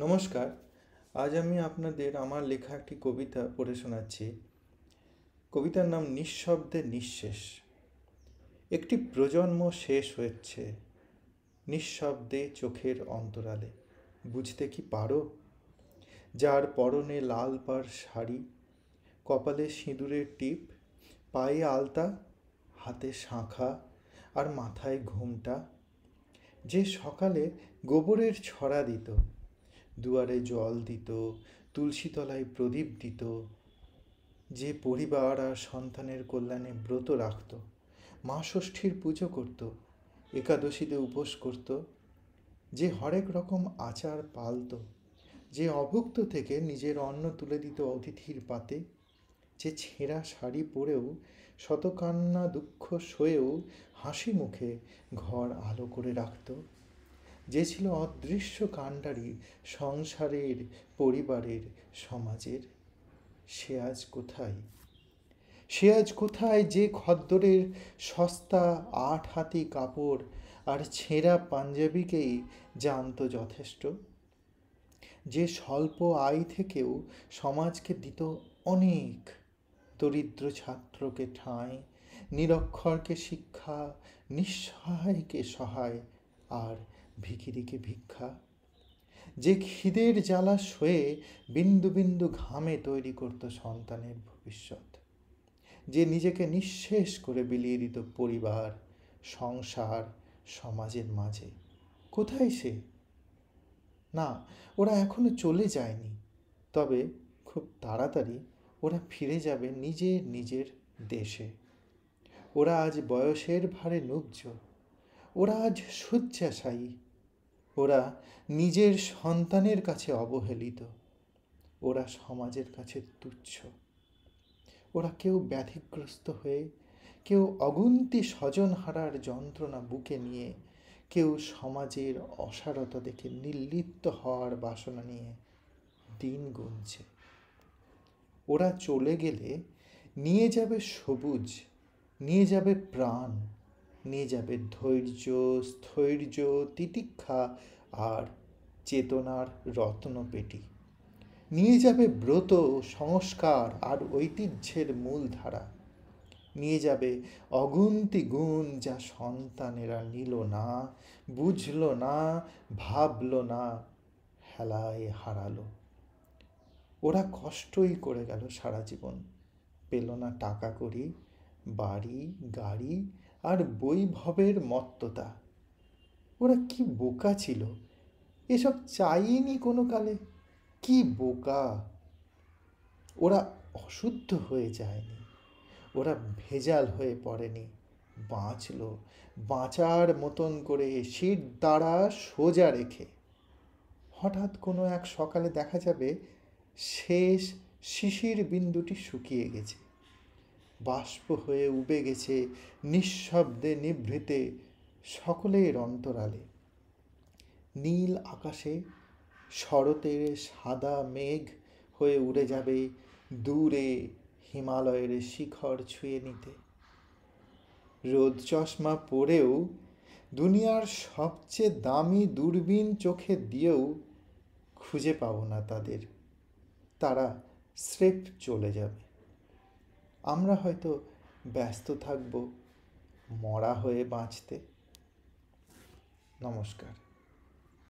নমস্কার আজ আমি আপনাদের আমার লেখা একটি কবিতা পড়ে শোনাচ্ছি কবিতার নাম নিঃশব্দে নিঃশেষ একটি প্রজন্ম শেষ হয়েছে নিঃশব্দে চোখের অন্তরালে বুঝতে কি পারো যার পরনে লাল পার শাড়ি কপালে সিঁদুরের টিপ পায়ে আলতা হাতে শাঁখা আর মাথায় ঘুমটা যে সকালে গোবরের ছড়া দিত দুয়ারে জল দিত তুলসী তলায় প্রদীপ দিত যে পরিবার আর সন্তানের কল্যাণে ব্রত রাখত মা ষষ্ঠীর পুজো করত একাদশীতে উপোস করত যে হরেক রকম আচার পালত যে অভুক্ত থেকে নিজের অন্ন তুলে দিত অতিথির পাতে যে ছেঁড়া শাড়ি পরেও শতকান্না দুঃখ সয়েও হাসি মুখে ঘর আলো করে রাখত যে ছিল অদৃশ্য কাণ্ডারি সংসারের পরিবারের সমাজের সে আজ কোথায় সে আজ কোথায় যে খদ্দরের সস্তা আট হাতি কাপড় আর ছেঁড়া পাঞ্জাবিকেই জানত যথেষ্ট যে স্বল্প আয় থেকেও সমাজকে দিত অনেক দরিদ্র ছাত্রকে ঠাঁই নিরক্ষরকে শিক্ষা নিঃসহায়কে সহায় আর ভিখিরিকে ভিক্ষা যে খিদের জ্বালা সয়ে বিন্দু বিন্দু ঘামে তৈরি করত সন্তানের ভবিষ্যৎ যে নিজেকে নিঃশেষ করে বিলিয়ে দিত পরিবার সংসার সমাজের মাঝে কোথায় সে না ওরা এখনো চলে যায়নি তবে খুব তাড়াতাড়ি ওরা ফিরে যাবে নিজের নিজের দেশে ওরা আজ বয়সের ভারে নুবজ ওরা আজ শয্যাশায়ী ওরা নিজের সন্তানের কাছে অবহেলিত ওরা সমাজের কাছে তুচ্ছ ওরা কেউ ব্যাধিগ্রস্ত হয়ে কেউ অগুন্তি স্বজন হারার যন্ত্রণা বুকে নিয়ে কেউ সমাজের অসারতা দেখে নির্লিপ্ত হওয়ার বাসনা নিয়ে দিন গুনছে ওরা চলে গেলে নিয়ে যাবে সবুজ নিয়ে যাবে প্রাণ নিয়ে যাবে ধৈর্য স্থৈর্য তিতিক্ষা আর চেতনার রত্নপেটি নিয়ে যাবে ব্রত সংস্কার আর ঐতিহ্যের মূলধারা নিয়ে যাবে অগুন্তি গুণ যা সন্তানেরা নিল না বুঝল না ভাবল না হেলায় হারালো ওরা কষ্টই করে গেল সারা জীবন পেল না টাকা করি বাড়ি গাড়ি আর বৈভবের মত্ততা ওরা কি বোকা ছিল এসব চাইনি কোনো কালে কি বোকা ওরা অশুদ্ধ হয়ে যায়নি ওরা ভেজাল হয়ে পড়েনি বাঁচল বাঁচার মতন করে শির দ্বারা সোজা রেখে হঠাৎ কোনো এক সকালে দেখা যাবে শেষ শিশির বিন্দুটি শুকিয়ে গেছে বাষ্প হয়ে উবে গেছে নিঃশব্দে নিভৃতে সকলের অন্তরালে নীল আকাশে শরতের সাদা মেঘ হয়ে উড়ে যাবে দূরে হিমালয়ের শিখর ছুঁয়ে নিতে রোদ চশমা পরেও দুনিয়ার সবচেয়ে দামি দূরবীন চোখে দিয়েও খুঁজে পাবো না তাদের তারা স্রেফ চলে যাবে আমরা হয়তো ব্যস্ত থাকব মরা হয়ে বাঁচতে নমস্কার